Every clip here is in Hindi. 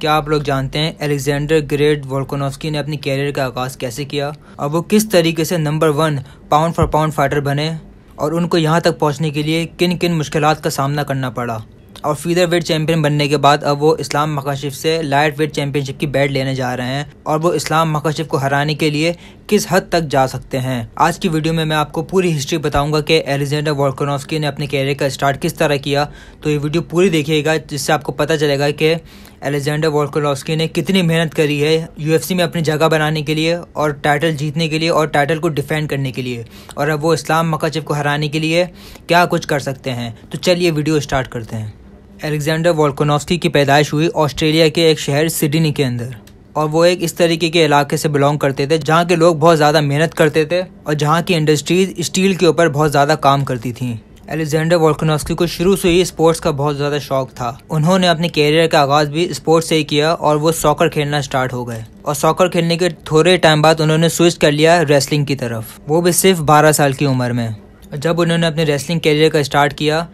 क्या आप लोग जानते हैं एलेक्जेंडर ग्रेट वोल्कोनोव्स्की ने अपनी कैरियर का आगाज़ कैसे किया और वो किस तरीके से number one pound for pound fighter बने और उनको यहाँ तक पहुँचने के लिए किन किन मुश्किल का सामना करना पड़ा और फीदर वेट चैम्पियन बनने के बाद अब वो इस्लाम मकाशिफ से लाइट वेट चैम्पियनशिप की बैट लेने जा रहे हैं और वो इस्लाम मकाशिफ को हराने के लिए किस हद तक जा सकते हैं आज की वीडियो में मैं आपको पूरी हिस्ट्री बताऊंगा कि एलेक्जेंडर वॉल्कोनोस्की ने अपने कैरियर का स्टार्ट किस तरह किया तो ये वीडियो पूरी देखिएगा जिससे आपको पता चलेगा कि एलेक्जेंडर वॉल्कोलॉस्की ने कितनी मेहनत करी है यूएफसी में अपनी जगह बनाने के लिए और टाइटल जीतने के लिए और टाइटल को डिफेंड करने के लिए और अब वो इस्लाम मकाचिव को हराने के लिए क्या कुछ कर सकते हैं तो चलिए वीडियो स्टार्ट करते हैं एलेक्जेंडर वॉल्कोनॉस्की की पैदाइश हुई ऑस्ट्रेलिया के एक शहर सिडनी के अंदर और वो एक इस तरीके के इलाके से बिलोंग करते थे जहाँ के लोग बहुत ज़्यादा मेहनत करते थे और जहाँ की इंडस्ट्रीज स्टील के ऊपर बहुत ज़्यादा काम करती थी एलेक्जेंडर वोल्कनोस्की को शुरू से ही स्पोर्ट्स का बहुत ज़्यादा शौक था उन्होंने अपने कैरियर का आगाज़ भी स्पोर्ट्स से ही किया और वो सॉकर खेलना स्टार्ट हो गए और सॉकर खेलने के थोड़े टाइम बाद उन्होंने स्विच कर लिया रेसलिंग की तरफ वो भी सिर्फ बारह साल की उम्र में जब उन्होंने अपने रेसलिंग कैरियर का स्टार्ट किया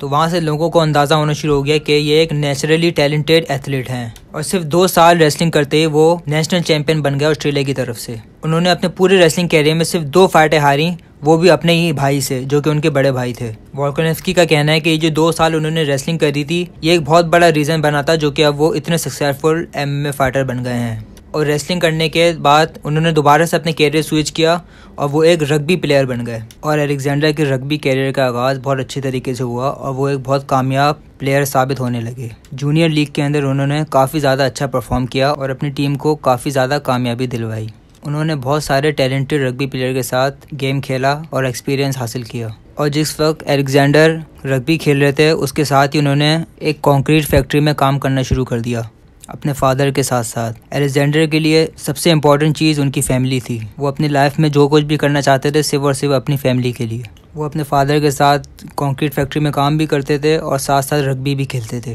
तो वहाँ से लोगों को अंदाज़ा होना शुरू हो गया कि ये एक नेचुरली टैलेंटेड एथलीट हैं और सिर्फ दो साल रेसलिंग करते ही वो नेशनल चैंपियन बन गया ऑस्ट्रेलिया की तरफ से उन्होंने अपने पूरे रेसलिंग कैरियर में सिर्फ दो फाइटें हारी वो भी अपने ही भाई से जो कि उनके बड़े भाई थे वॉलकोनेस्की का कहना है कि ये जो दो साल उन्होंने रेसलिंग करी थी ये एक बहुत बड़ा रीज़न बना था जो कि अब वो इतने सक्सेसफुल एम फाइटर बन गए हैं और रेसलिंग करने के बाद उन्होंने दोबारा से अपने कैरियर स्विच किया और वो एक रग्बी प्लेयर बन गए और अलेक्जेंडर के रग्बी कैरियर का आगाज़ बहुत अच्छे तरीके से हुआ और वो एक बहुत कामयाब प्लेयर साबित होने लगे जूनियर लीग के अंदर उन्होंने काफ़ी ज़्यादा अच्छा परफॉर्म किया और अपनी टीम को काफ़ी ज़्यादा कामयाबी दिलवाई उन्होंने बहुत सारे टैलेंटेड रग्बी प्लेयर के साथ गेम खेला और एक्सपीरियंस हासिल किया और जिस वक्त एलेक्जेंडर रग्बी खेल रहे थे उसके साथ ही उन्होंने एक कंक्रीट फैक्ट्री में काम करना शुरू कर दिया अपने फादर के साथ साथ एलेक्जेंडर के लिए सबसे इम्पोर्टेंट चीज़ उनकी फैमिली थी वो अपनी लाइफ में जो कुछ भी करना चाहते थे सिर्फ और सिर्फ अपनी फैमिली के लिए वो अपने फादर के साथ कंक्रीट फैक्ट्री में काम भी करते थे और साथ साथ रग्बी भी खेलते थे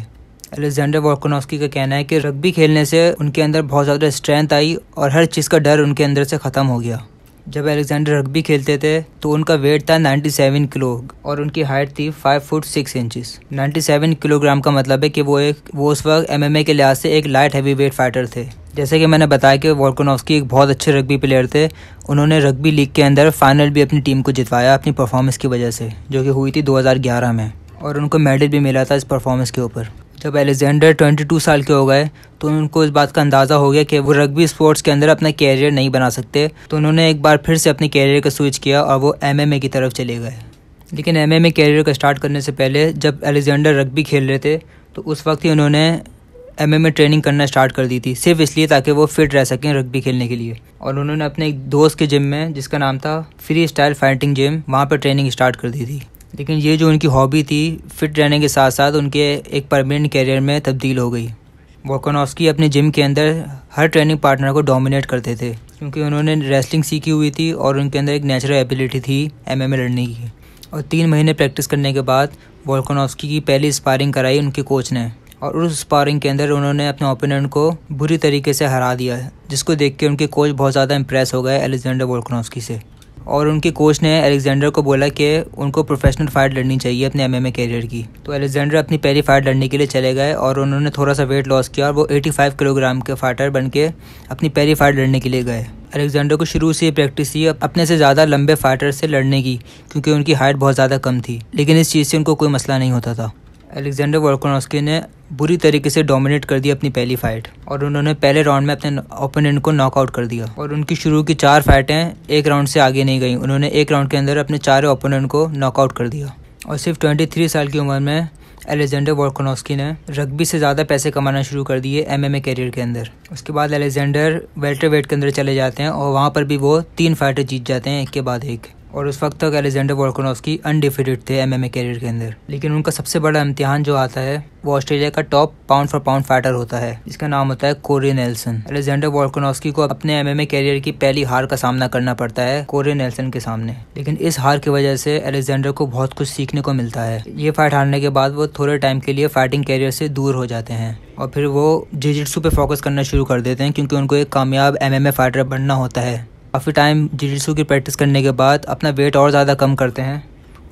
अलेक्जेंडर वॉर्कोनोस्की का कहना है कि रग्बी खेलने से उनके अंदर बहुत ज़्यादा स्ट्रेंथ आई और हर चीज़ का डर उनके अंदर से ख़त्म हो गया जब अलेक्जेंडर रग्बी खेलते थे तो उनका वेट था 97 किलो और उनकी हाइट थी 5 फुट 6 इंचेस 97 किलोग्राम का मतलब है कि वो एक वो उस वक्त एमएमए के लिहाज से एक लाइट हैवी वेट फाइटर थे जैसे कि मैंने बताया कि वॉलकोनोव्स्की एक बहुत अच्छे रग्बी प्लेयर थे उन्होंने रग्बी लीग के अंदर फाइनल भी अपनी टीम को जितवाया अपनी परफॉर्मेंस की वजह से जो कि हुई थी दो में और उनको मेडल भी मिला था इस परफॉर्मेंस के ऊपर जब एलेक्जेंडर 22 साल के हो गए तो उनको इस बात का अंदाज़ा हो गया कि वो रग्बी स्पोर्ट्स के अंदर अपना कैरियर नहीं बना सकते तो उन्होंने एक बार फिर से अपने कैरियर का स्विच किया और वो एमएमए की तरफ चले गए लेकिन एम एम कैरियर का स्टार्ट करने से पहले जब एलेक्जेंडर रग्बी खेल रहे थे तो उस वक्त ही उन्होंने एम एम ट्रेनिंग करना स्टार्ट कर दी थी सिर्फ इसलिए ताकि वो फिट रह सकें रग्बी खेलने के लिए और उन्होंने अपने एक दोस्त के जिम में जिसका नाम था फ्री स्टाइल फाइटिंग जिम वहाँ पर ट्रेनिंग स्टार्ट कर दी थी लेकिन ये जो उनकी हॉबी थी फिट रहने के साथ साथ उनके एक परमानेंट करियर में तब्दील हो गई वोकोनॉस्की अपने जिम के अंदर हर ट्रेनिंग पार्टनर को डोमिनेट करते थे क्योंकि उन्होंने रेसलिंग सीखी हुई थी और उनके अंदर एक नेचुरल एबिलिटी थी एम लड़ने की और तीन महीने प्रैक्टिस करने के बाद वोल्कोनॉस्की की पहली स्पारिंग कराई उनके कोच ने और उस स्पारिंग के अंदर उन्होंने अपने ओपोनेंट को बुरी तरीके से हरा दिया जिसको देख के उनके कोच बहुत ज़्यादा इंप्रेस हो गए एलेक्जेंडर वोल्कोनॉस्की से और उनके कोच ने अलेक्जेंडर को बोला कि उनको प्रोफेशनल फाइट लड़नी चाहिए अपने एमएमए कैरियर की तो अलेक्जेंडर अपनी पहली फाइट लड़ने के लिए चले गए और उन्होंने थोड़ा सा वेट लॉस किया और वो 85 किलोग्राम के फाइटर बन के अपनी पहली फाइट लड़ने के लिए गए अलेक्जेंडर को शुरू से प्रैक्टिस थी अपने से ज़्यादा लंबे फाइटर से लड़ने की क्योंकि उनकी हाइट बहुत ज़्यादा कम थी लेकिन इस चीज़ से उनको कोई मसला नहीं होता था एलेक्जेंडर वर्कोनोस्की ने बुरी तरीके से डोमिनेट कर दिया अपनी पहली फाइट और उन्होंने पहले राउंड में अपने ओपोनेंट को नॉकआउट कर दिया और उनकी शुरू की चार फाइटें एक राउंड से आगे नहीं गई उन्होंने एक राउंड के अंदर अपने चारों ओपोनेंट को नॉकआउट कर दिया और सिर्फ थ्री साल की उम्र में एलेक्जेंडर वर्कोनोस्की ने रग्बी से ज़्यादा पैसे कमाना शुरू कर दिए एमएमए कैरियर के अंदर उसके बाद एलेक्जेंडर वेल्टर वेट के अंदर चले जाते हैं और वहाँ पर भी वो तीन फाइटर जीत जाते हैं एक के बाद एक और उस वक्त तक एलेक्जेंडर वॉलकोनोस्की अनडिफिटेड थे एमएमए कैरियर के अंदर लेकिन उनका सबसे बड़ा इम्तिहान जो आता है वो ऑस्ट्रेलिया का top pound for pound fighter होता है जिसका नाम होता है कोरियन नेल्सन एलेक्जेंडर वॉलकोनोस्की को अपने एमएमए कैरियर की पहली हार का सामना करना पड़ता है कोरियन नेल्सन के सामने लेकिन इस हार की वजह से एलेक्ज़ेंडर को बहुत कुछ सीखने को मिलता है ये फाइट हारने के बाद वो थोड़े टाइम के लिए फाइटिंग कैरियर से दूर हो जाते हैं और फिर वो जिजिट्सू पे फोकस करना शुरू कर देते हैं क्योंकि उनको एक कामयाब एमएमए फाइटर बनना होता है काफ़ी टाइम जिजिट्सू की प्रैक्टिस करने के बाद अपना वेट और ज़्यादा कम करते हैं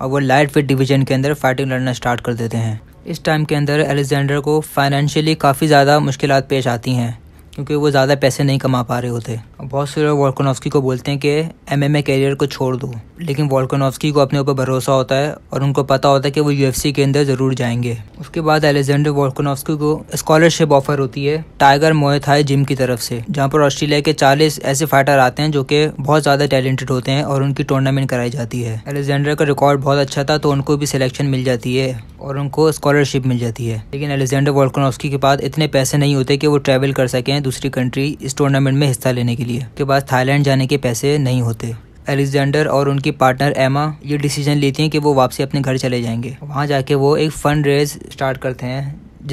और वो लाइट वेट डिवीजन के अंदर फाइटिंग लड़ना स्टार्ट कर देते हैं इस टाइम के अंदर एलेक्जेंडर को फाइनेंशियली काफ़ी ज़्यादा मुश्किल पेश आती हैं क्योंकि वो ज़्यादा पैसे नहीं कमा पा रहे होते बहुत से लोग वॉलकोनोफ्स्की को बोलते हैं कि एम ए कैरियर को छोड़ दो लेकिन वॉलकोनोफ्स्की को अपने ऊपर भरोसा होता है और उनको पता होता है कि वो यू के अंदर ज़रूर जाएंगे उसके बाद एलेक्जेंडर वॉलकोनोफ्स्की को स्कॉलरशिप ऑफर होती है टाइगर मोयथाई जिम की तरफ से जहाँ पर ऑस्ट्रेलिया के चालीस ऐसे फाइटर आते हैं जो कि बहुत ज़्यादा टैलेंटेड होते हैं और उनकी टूर्नामेंट कराई जाती है एलेक्जेंडर का रिकॉर्ड बहुत अच्छा था तो उनको भी सिलेक्शन मिल जाती है और उनको स्कॉलरशिप मिल जाती है लेकिन अलेक्जेंडर वॉलकनोवस्की के पास इतने पैसे नहीं होते कि वो ट्रैवल कर सकें दूसरी कंट्री इस टूर्नामेंट में हिस्सा लेने के लिए के पास थाईलैंड जाने के पैसे नहीं होते अलेक्जेंडर और उनकी पार्टनर एमा ये डिसीजन लेती हैं कि वो वापसी अपने घर चले जाएंगे वहाँ जाके वो एक फ़ंड रेज स्टार्ट करते हैं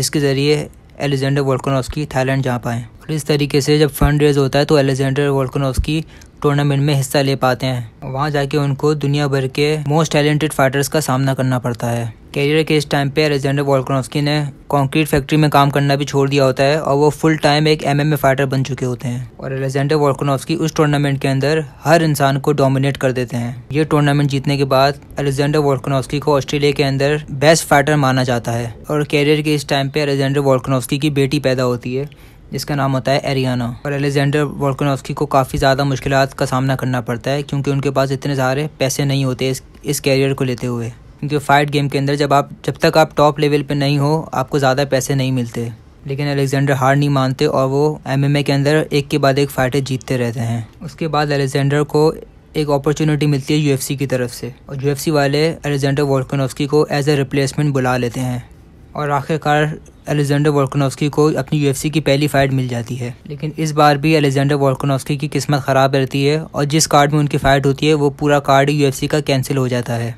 जिसके ज़रिए एलेक्जेंडर वोल्कोनोवस्की थाईलैंड जा पाएँ और इस तरीके से जब फंड रेज होता है तो अलेक्जेंडर वोल्कनोवस्की टूर्नामेंट में हिस्सा ले पाते हैं वहाँ जाके उनको दुनिया भर के मोस्ट टैलेंटेड फाइटर्स का सामना करना पड़ता है कैरियर के इस टाइम पे एलेक्जेंडर वोल्कनोवस्की ने कंक्रीट फैक्ट्री में काम करना भी छोड़ दिया होता है और वो फुल टाइम एक एमएमए फाइटर बन चुके होते हैं और अलेक्जेंडर वोल्कनोवस्की उस टूर्नामेंट के अंदर हर इंसान को डोमिनेट कर देते हैं ये टूर्नामेंट जीतने के बाद अलेक्जेंडर वोल्कनोवस्की को ऑस्ट्रेलिया के अंदर बेस्ट फाइटर माना जाता है और कैरियर के इस टाइम पे अलेक्जेंडर वोल्कनोवस्की की बेटी पैदा होती है जिसका नाम होता है एरियाना और एलेक्जेंडर वोल्कनोवस्की को काफ़ी ज़्यादा मुश्किल का सामना करना पड़ता है क्योंकि उनके पास इतने सारे पैसे नहीं होते इस, इस कैरियर को लेते हुए क्योंकि फाइट गेम के अंदर जब आप जब तक आप टॉप लेवल पर नहीं हो आपको ज़्यादा पैसे नहीं मिलते लेकिन अलेक्जेंडर हार नहीं मानते और वो एमएमए के अंदर एक के बाद एक फाइटें जीतते रहते हैं उसके बाद अलेक्जेंडर को एक अपॉर्चुनिटी मिलती है यूएफसी की तरफ से और यूएफसी वाले अलेक्जेंडर वोल्कनोवस्की को एज ए रिप्लेसमेंट बुला लेते हैं और आखिरकार अलेक्जेंडर वोल्कनोवस्की को अपनी यू की पहली फाइट मिल जाती है लेकिन इस बार भी अलेक्जेंडर वोल्कनोवस्की की किस्मत ख़राब रहती है और जिस कार्ड में उनकी फ़ाइट होती है वो पूरा कार्ड यू का कैंसिल हो जाता है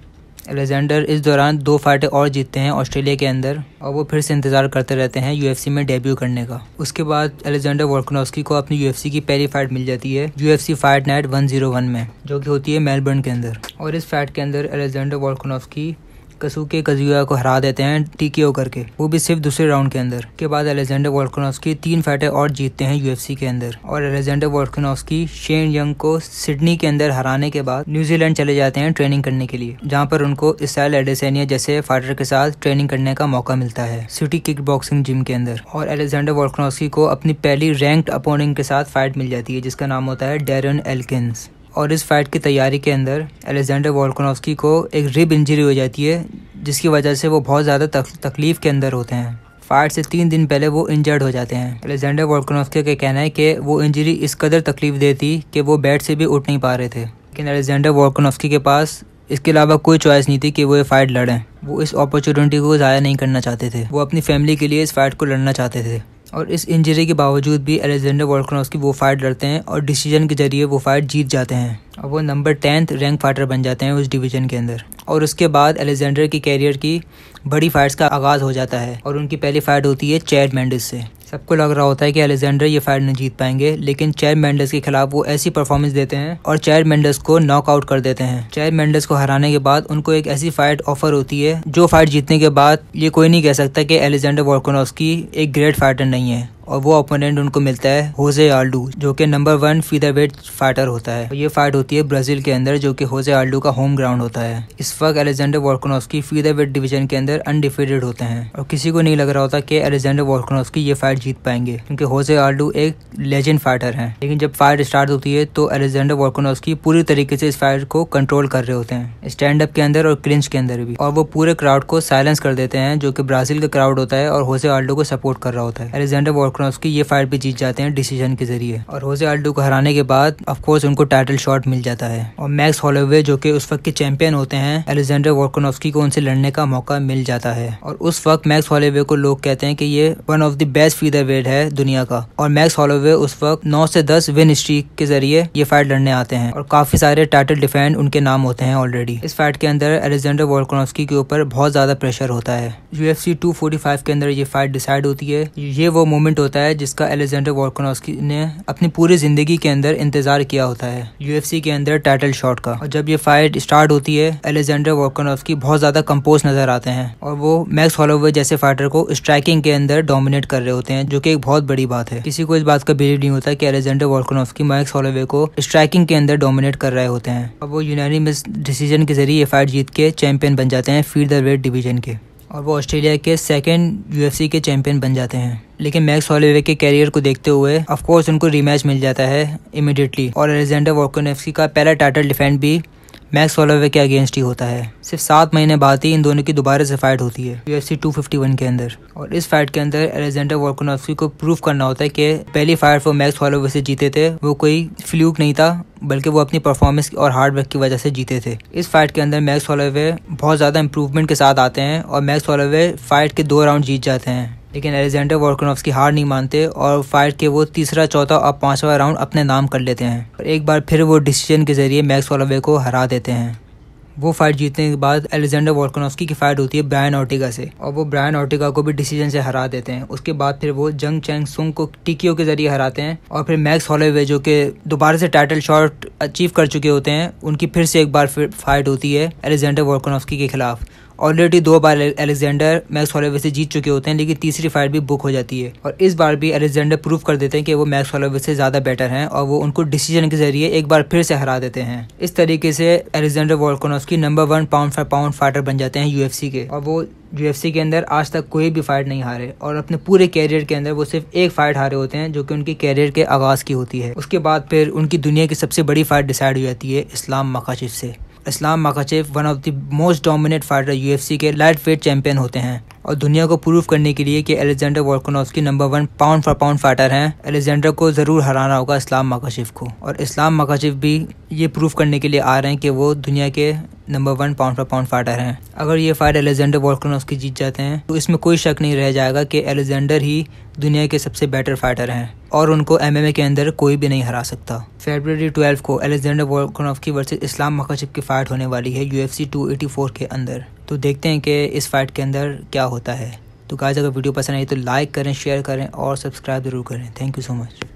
अलेक्जेंडर इस दौरान दो फाइटें और जीतते हैं ऑस्ट्रेलिया के अंदर और वो फिर से इंतज़ार करते रहते हैं यू में डेब्यू करने का उसके बाद अलेक्जेंडर वोल्कनोवस्की को अपनी यू की पहली फाइट मिल जाती है यू फाइट नाइट वन में जो कि होती है मेलबर्न के अंदर और इस फाइट के अंदर अलेक्जेंडर वोल्कनोवस्की कसूके कजुआ को हरा देते हैं ओ करके वो भी सिर्फ दूसरे राउंड के अंदर के बाद एलेजेंडर वॉल्कोनोस्की तीन फाइटें और जीतते हैं यूएफसी के अंदर और एलेजेंडर वॉल्कोनोस्की शेन यंग को सिडनी के अंदर हराने के बाद न्यूजीलैंड चले जाते हैं ट्रेनिंग करने के लिए जहाँ पर उनको इसराइल एडेसेनिया जैसे फाइटर के साथ ट्रेनिंग करने का मौका मिलता है सिटी किक बॉक्सिंग जिम के अंदर और एलेक्जेंडर वॉल्कोनोस्की को अपनी पहली रैंक्ड अपोनेंट के साथ फाइट मिल जाती है जिसका नाम होता है डेरन एलकिस और इस फाइट की तैयारी के अंदर एलेक्जेंडर वॉलकोनोव्स्की को एक रिब इंजरी हो जाती है जिसकी वजह से वो बहुत ज़्यादा तक, तकलीफ़ के अंदर होते हैं फाइट से तीन दिन पहले वो इंजर्ड हो जाते हैं एलेक्जेंडर वॉलकोनोव्स्की का कहना है कि वो इंजरी इस कदर तकलीफ देती कि वो बेड से भी उठ नहीं पा रहे थे लेकिन एलेक्जेंडर वॉलकोनोव्स्की के पास इसके अलावा कोई चॉइस नहीं थी कि वो ये फाइट लड़ें वो इस अपॉर्चुनिटी को ज़ाया नहीं करना चाहते थे वो अपनी फैमिली के लिए इस फाइट को लड़ना चाहते थे और इस इंजरी के बावजूद भी अलेक्जेंडर वॉलक्रॉस की वो फाइट लड़ते हैं और डिसीजन के जरिए वो फाइट जीत जाते हैं और वो नंबर टेंथ रैंक फाइटर बन जाते हैं उस डिवीज़न के अंदर और उसके बाद अलेक्जेंडर की कैरियर की बड़ी फाइट्स का आगाज़ हो जाता है और उनकी पहली फाइट होती है चैड मैंडस से सबको लग रहा होता है कि एलेक्जेंडर ये फाइट नहीं जीत पाएंगे लेकिन चैर मेंडस के खिलाफ वो ऐसी परफॉर्मेंस देते हैं और चैर मेंडस को नॉकआउट कर देते हैं चैर मेंडस को हराने के बाद उनको एक ऐसी फाइट ऑफर होती है जो फाइट जीतने के बाद ये कोई नहीं कह सकता कि एलेक्जेंडर वॉर्कोनॉस्की एक ग्रेट फाइटर नहीं है और वो ओपोनेंट उनको मिलता है होजे आल्डू जो कि number one featherweight fighter होता है ये फाइट होती है ब्राजील के अंदर जो कि होजे आल्डू का होम ग्राउंड होता है इस वक्त Alexander Volkanovski featherweight division के अंदर अनडिफीडेड होते हैं और किसी को नहीं लग रहा होता कि एलेक्जेंडर वॉर्कनोस्की ये फाइट जीत पाएंगे क्योंकि होजे आल्डू एक लेजेंड फाइटर है लेकिन जब फाइट स्टार्ट होती है तो एलेक्जेंडर वॉर्कनोस्की पूरी तरीके से इस फाइट को कंट्रोल कर रहे होते हैं स्टैंड अप के अंदर और क्लिंच के अंदर भी और वो पूरे क्राउड को साइलेंस कर देते हैं जो कि ब्राजील का क्राउड होता है और होजे आल्डो को सपोर्ट कर रहा होता है एलेक्जेंडर वॉर्क क्रॉस ये फाइट भी जीत जाते हैं डिसीजन के जरिए और होजे आल्डो को हराने के बाद ऑफकोर्स उनको टाइटल शॉट मिल जाता है और मैक्स हॉलोवे जो कि उस वक्त के चैंपियन होते हैं एलेक्जेंडर वोकोनोफ्सकी को उनसे लड़ने का मौका मिल जाता है और उस वक्त मैक्स हॉलोवे को लोग कहते हैं कि ये one of the best featherweight है दुनिया का और मैक्स हॉलोवे उस वक्त नौ से दस विन स्ट्रीक के जरिए ये फाइट लड़ने आते हैं और काफी सारे टाइटल डिफेंड उनके नाम होते हैं ऑलरेडी इस फाइट के अंदर एलेक्जेंडर वोकोनोफ्सकी के ऊपर बहुत ज्यादा प्रेशर होता है यूएफसी टू के अंदर ये फाइट डिसाइड होती है ये वो मोमेंट होता है जिसका एलेक्जेंडर वॉलकोनोस्की ने अपनी पूरी ज़िंदगी के अंदर इंतज़ार किया होता है यूएफसी के अंदर टाइटल शॉट का और जब ये फाइट स्टार्ट होती है एलेक्जेंडर वॉलकोनोस्की बहुत ज़्यादा कंपोज नज़र आते हैं और वो मैक्स हॉलोवे जैसे फाइटर को स्ट्राइकिंग के अंदर डोमिनेट कर रहे होते हैं जो की एक बहुत बड़ी बात है किसी को इस बात का बिलीव नहीं होता कि एलेक्जेंडर वॉलकोनोस्की मैक्स हॉलोवे को स्ट्राइकिंग के अंदर डोमिनेट कर रहे होते हैं और वो यूनानिमस डिसीजन के जरिए ये फाइट जीत के चैंपियन बन जाते हैं फील्ड द वेट डिवीजन के और वो ऑस्ट्रेलिया के सेकेंड यूएफसी के चैंपियन बन जाते हैं लेकिन मैक्स हॉलीवे के कैरियर को देखते हुए ऑफकोर्स उनको रीमैच मिल जाता है इमिडिएटली और एलेक्जेंडर वॉकोनेफ्सकी का पहला टाइटल डिफेंड भी मैक्स हॉलोवे के अगेंस्ट ही होता है सिर्फ सात महीने बाद ही इन दोनों की दोबारा से फाइट होती है फिफ्टी वन के अंदर और इस फाइट के अंदर एलेक्जेंडर वॉर्कोनॉफ्सकी को प्रूफ करना होता है कि पहली फाइट वो मैक्स हॉलोवे से जीते थे वो कोई फ्लूक नहीं था बल्कि वो अपनी परफॉर्मेंस और हार्डवर्क की वजह से जीते थे इस फाइट के अंदर मैक्स हॉलोवे बहुत ज़्यादा इंप्रूवमेंट के साथ आते हैं और मैक्स हॉलोवे फाइट के दो राउंड जीत जाते हैं लेकिन एलेक्जेंडर वॉरकनॉफ्स की हार नहीं मानते और फाइट के वो तीसरा चौथा और पांचवा राउंड अपने नाम कर लेते हैं और एक बार फिर वो डिसीजन के जरिए मैक्स वॉलवे को हरा देते हैं वो फाइट जीतने के बाद एलेक्जेंडर वॉलकनॉफ्सकी की फाइट होती है ब्रायन ऑर्टिका से और वो ब्रायन ऑर्टिका को भी डिसीजन से हरा देते हैं उसके बाद फिर वो जंग चैंग सुंग को टिकियो के जरिए हराते हैं और फिर मैक्स हॉलोवे जो कि दोबारा से टाइटल शॉट अचीव कर चुके होते हैं उनकी फिर से एक बार फिर फाइट होती है एलेक्जेंडर वॉलकनॉफ्सकी के खिलाफ ऑलरेडी दो बार एलेक्जेंडर मैक्स हॉलोवे से जीत चुके होते हैं लेकिन तीसरी फाइट भी बुक हो जाती है और इस बार भी एलेक्जेंडर प्रूव कर देते हैं कि वो मैक्स हॉलोवे से ज़्यादा बेटर हैं और वो उनको डिसीजन के जरिए एक बार फिर से हरा देते हैं इस तरीके से अलेक्जेंडर की number one pound for pound fighter बन जाते हैं यूएफसी के और वो यूएफसी के अंदर आज तक कोई भी फाइट नहीं हारे और अपने पूरे कैरियर के अंदर वो सिर्फ एक फाइट हारे होते हैं जो कि उनके कैरियर के आगाज की होती है उसके बाद फिर उनकी दुनिया की सबसे बड़ी फाइट डिसाइड हो जाती है इस्लाम मकाशिफ से Islam Makhachev one of the most dominate fighter UFC के लाइट वेट चैंपियन होते हैं और दुनिया को प्रूव करने के लिए कि Alexander Volkanovski number one pound for pound fighter हैं एलेक्जेंडर को ज़रूर हराना होगा इस्लाम मकाशिफ को और इस्लाम मकाशिफ भी ये प्रूफ करने के लिए आ रहे हैं कि वो दुनिया के number one pound for pound fighter हैं अगर ये फाइट एलेक्जेंडर वॉल्कोनोस्की जीत जाते हैं तो इसमें कोई शक नहीं रह जाएगा कि एलेक्जेंडर ही दुनिया के सबसे बेटर फाइटर हैं और उनको एम के अंदर कोई भी नहीं हरा सकता फेबररी ट्वेल्व को एलेक्जेंडर वॉल्कोनोव की वर्सेज इस्लाम मकाशिफ की फाइट होने वाली है यू एफ के अंदर तो देखते हैं कि इस फाइट के अंदर क्या होता है तो गाइस अगर वीडियो पसंद आई तो लाइक करें शेयर करें और सब्सक्राइब ज़रूर करें थैंक यू सो मच